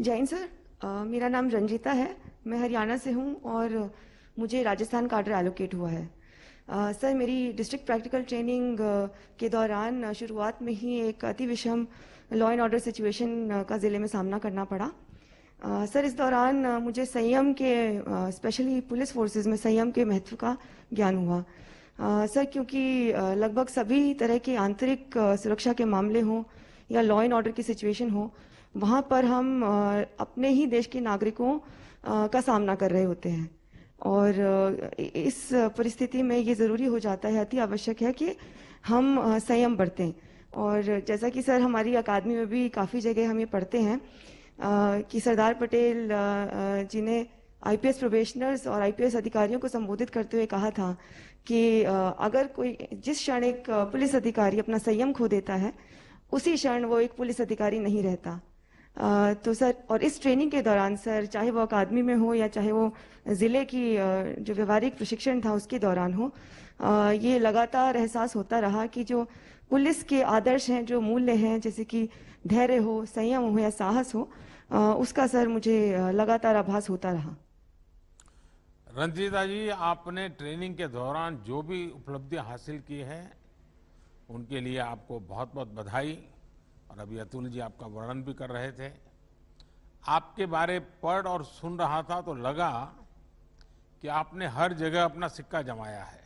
Jain sir आ, मेरा नाम रंजीता है मैं हरियाणा से हूँ और मुझे राजस्थान का आर्डर एलोकेट हुआ है आ, सर मेरी डिस्ट्रिक्ट प्रैक्टिकल ट्रेनिंग के दौरान शुरुआत में ही एक अति विषम लॉ एंड ऑर्डर सिचुएशन का ज़िले में सामना करना पड़ा आ, सर इस दौरान मुझे संयम के स्पेशली पुलिस फोर्सेस में संयम के महत्व का ज्ञान हुआ आ, सर क्योंकि लगभग सभी तरह के आंतरिक सुरक्षा के मामले हों या लॉ एंड ऑर्डर की सिचुएशन हो वहाँ पर हम अपने ही देश के नागरिकों का सामना कर रहे होते हैं और इस परिस्थिति में ये ज़रूरी हो जाता है अति आवश्यक है कि हम संयम बरतें और जैसा कि सर हमारी अकादमी में भी काफ़ी जगह हम ये पढ़ते हैं कि सरदार पटेल जी ने आईपीएस प्रोबेशनर्स और आईपीएस अधिकारियों को संबोधित करते हुए कहा था कि अगर कोई जिस क्षण एक पुलिस अधिकारी अपना संयम खो देता है उसी क्षण वो एक पुलिस अधिकारी नहीं रहता तो सर और इस ट्रेनिंग के दौरान सर चाहे वो अकादमी में हो या चाहे वो ज़िले की जो व्यवहारिक प्रशिक्षण था उसके दौरान हो ये लगातार एहसास होता रहा कि जो पुलिस के आदर्श हैं जो मूल्य हैं जैसे कि धैर्य हो संयम हो या साहस हो उसका सर मुझे लगातार आभास होता रहा रंजीता जी आपने ट्रेनिंग के दौरान जो भी उपलब्धि हासिल की है उनके लिए आपको बहुत बहुत बधाई और अभी अतुल जी आपका वर्णन भी कर रहे थे आपके बारे पढ़ और सुन रहा था तो लगा कि आपने हर जगह अपना सिक्का जमाया है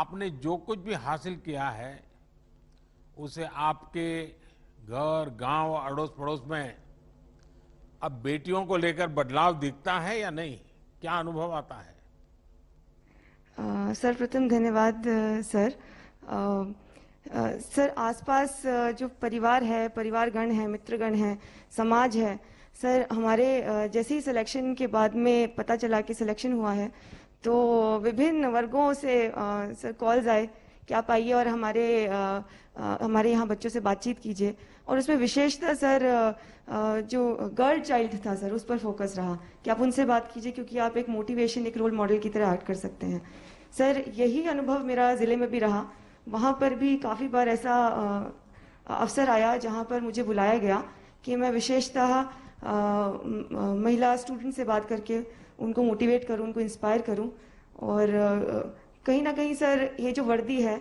आपने जो कुछ भी हासिल किया है उसे आपके घर गांव अड़ोस पड़ोस में अब बेटियों को लेकर बदलाव दिखता है या नहीं क्या अनुभव आता है सर्वप्रथम सर प्रथम धन्यवाद सर आ, सर आसपास जो परिवार है परिवारगण है मित्रगण है समाज है सर हमारे जैसे ही सिलेक्शन के बाद में पता चला कि सिलेक्शन हुआ है तो विभिन्न वर्गों से आ, सर कॉल्स आए कि आप आइए और हमारे आ, हमारे यहाँ बच्चों से बातचीत कीजिए और उसमें विशेषतः सर आ, जो गर्ल चाइल्ड था सर उस पर फोकस रहा कि आप उनसे बात कीजिए क्योंकि आप एक मोटिवेशन एक रोल मॉडल की तरह एक्ट कर सकते हैं सर यही अनुभव मेरा ज़िले में भी रहा वहाँ पर भी काफ़ी बार ऐसा अवसर आया जहाँ पर मुझे बुलाया गया कि मैं विशेषतः महिला स्टूडेंट से बात करके उनको मोटिवेट करूँ उनको इंस्पायर करूँ और कहीं ना कहीं सर ये जो वर्दी है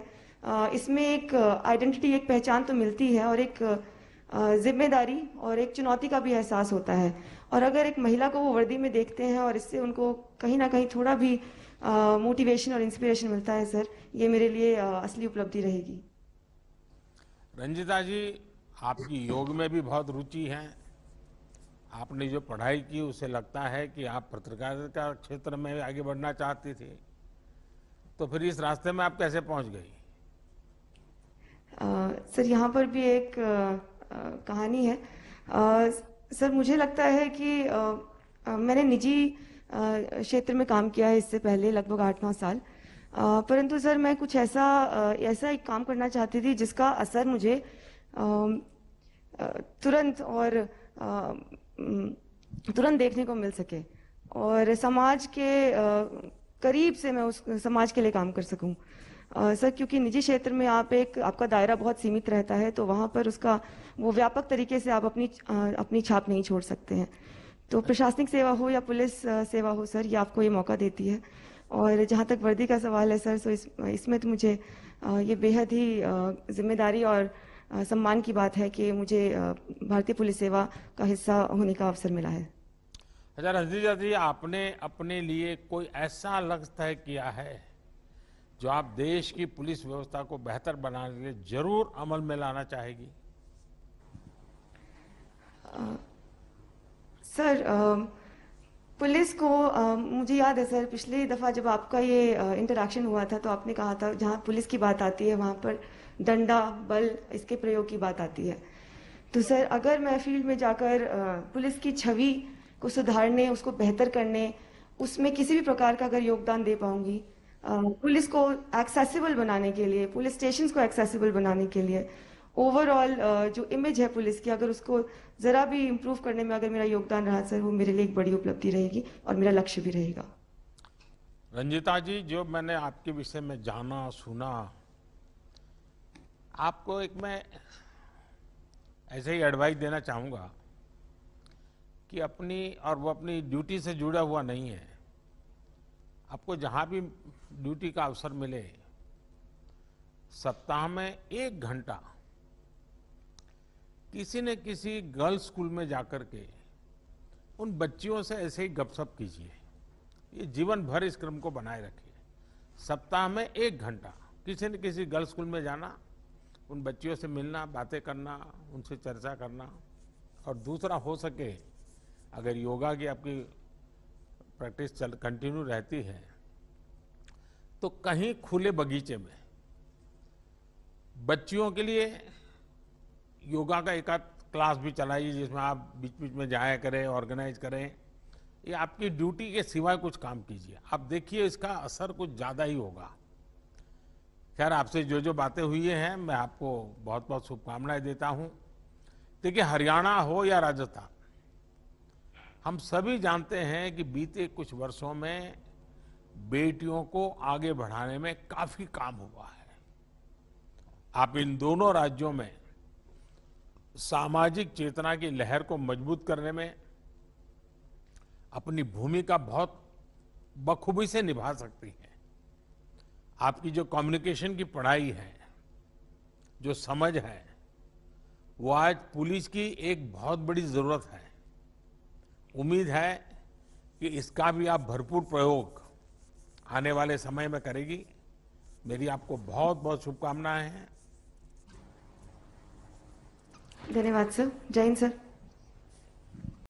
इसमें एक आइडेंटिटी एक पहचान तो मिलती है और एक जिम्मेदारी और एक चुनौती का भी एहसास होता है और अगर एक महिला को वो वर्दी में देखते हैं और इससे उनको कहीं ना कहीं थोड़ा भी मोटिवेशन और इंस्पिरेशन मिलता है सर ये मेरे लिए असली उपलब्धि रहेगी रंजिता जी आपकी योग में भी बहुत रुचि है आपने जो पढ़ाई की उसे लगता है कि आप पत्रकारिता क्षेत्र में आगे बढ़ना चाहती थी तो फिर इस रास्ते में आप कैसे पहुंच गई आ, सर यहाँ पर भी एक आ, आ, कहानी है आ, सर मुझे लगता है कि आ, आ, मैंने निजी क्षेत्र में काम किया है इससे पहले लगभग आठ नौ साल परंतु सर मैं कुछ ऐसा ऐसा एक काम करना चाहती थी जिसका असर मुझे तुरंत और तुरंत देखने को मिल सके और समाज के करीब से मैं उस समाज के लिए काम कर सकूं सर क्योंकि निजी क्षेत्र में आप एक आपका दायरा बहुत सीमित रहता है तो वहाँ पर उसका वो व्यापक तरीके से आप अपनी अपनी छाप नहीं छोड़ सकते हैं तो प्रशासनिक सेवा हो या पुलिस सेवा हो सर ये आपको ये मौका देती है और जहाँ तक वर्दी का सवाल है सर सो तो इस इसमें तो मुझे ये बेहद ही जिम्मेदारी और सम्मान की बात है कि मुझे भारतीय पुलिस सेवा का हिस्सा होने का अवसर मिला है हजार अच्छा, हजीजा जी आपने अपने लिए कोई ऐसा लक्ष्य तय किया है जो आप देश की पुलिस व्यवस्था को बेहतर बनाने के लिए जरूर अमल में लाना चाहेगी सर पुलिस को मुझे याद है सर पिछली दफ़ा जब आपका ये इंटरेक्शन हुआ था तो आपने कहा था जहाँ पुलिस की बात आती है वहां पर डंडा बल इसके प्रयोग की बात आती है तो सर अगर मैं फील्ड में जाकर पुलिस की छवि को सुधारने उसको बेहतर करने उसमें किसी भी प्रकार का अगर योगदान दे पाऊंगी पुलिस को एक्सेसिबल बनाने के लिए पुलिस स्टेशन को एक्सेसिबल बनाने के लिए ओवरऑल uh, जो इमेज है पुलिस की अगर उसको ज़रा भी इम्प्रूव करने में अगर मेरा योगदान रहा सर वो मेरे लिए एक बड़ी उपलब्धि रहेगी और मेरा लक्ष्य भी रहेगा रंजिता जी जो मैंने आपके विषय में जाना सुना आपको एक मैं ऐसे ही एडवाइस देना चाहूँगा कि अपनी और वो अपनी ड्यूटी से जुड़ा हुआ नहीं है आपको जहाँ भी ड्यूटी का अवसर मिले सप्ताह में एक घंटा किसी न किसी गर्ल्स स्कूल में जाकर के उन बच्चियों से ऐसे ही गपशप कीजिए ये जीवन भर इस क्रम को बनाए रखिए सप्ताह में एक घंटा किसी न किसी गर्ल्स स्कूल में जाना उन बच्चियों से मिलना बातें करना उनसे चर्चा करना और दूसरा हो सके अगर योगा की आपकी प्रैक्टिस चल कंटिन्यू रहती है तो कहीं खुले बगीचे में बच्चियों के लिए योगा का एक आध क्लास भी चलाइए जिसमें आप बीच बीच में जाया करें ऑर्गेनाइज करें ये आपकी ड्यूटी के सिवाय कुछ काम कीजिए आप देखिए इसका असर कुछ ज़्यादा ही होगा खैर आपसे जो जो बातें हुई हैं मैं आपको बहुत बहुत शुभकामनाएं देता हूँ देखिए हरियाणा हो या राजस्थान हम सभी जानते हैं कि बीते कुछ वर्षों में बेटियों को आगे बढ़ाने में काफ़ी काम हुआ है आप इन दोनों राज्यों में सामाजिक चेतना की लहर को मजबूत करने में अपनी भूमिका बहुत बखूबी से निभा सकती है आपकी जो कम्युनिकेशन की पढ़ाई है जो समझ है वो आज पुलिस की एक बहुत बड़ी ज़रूरत है उम्मीद है कि इसका भी आप भरपूर प्रयोग आने वाले समय में करेगी मेरी आपको बहुत बहुत शुभकामनाएं हैं धन्यवाद सर जय हिंद सर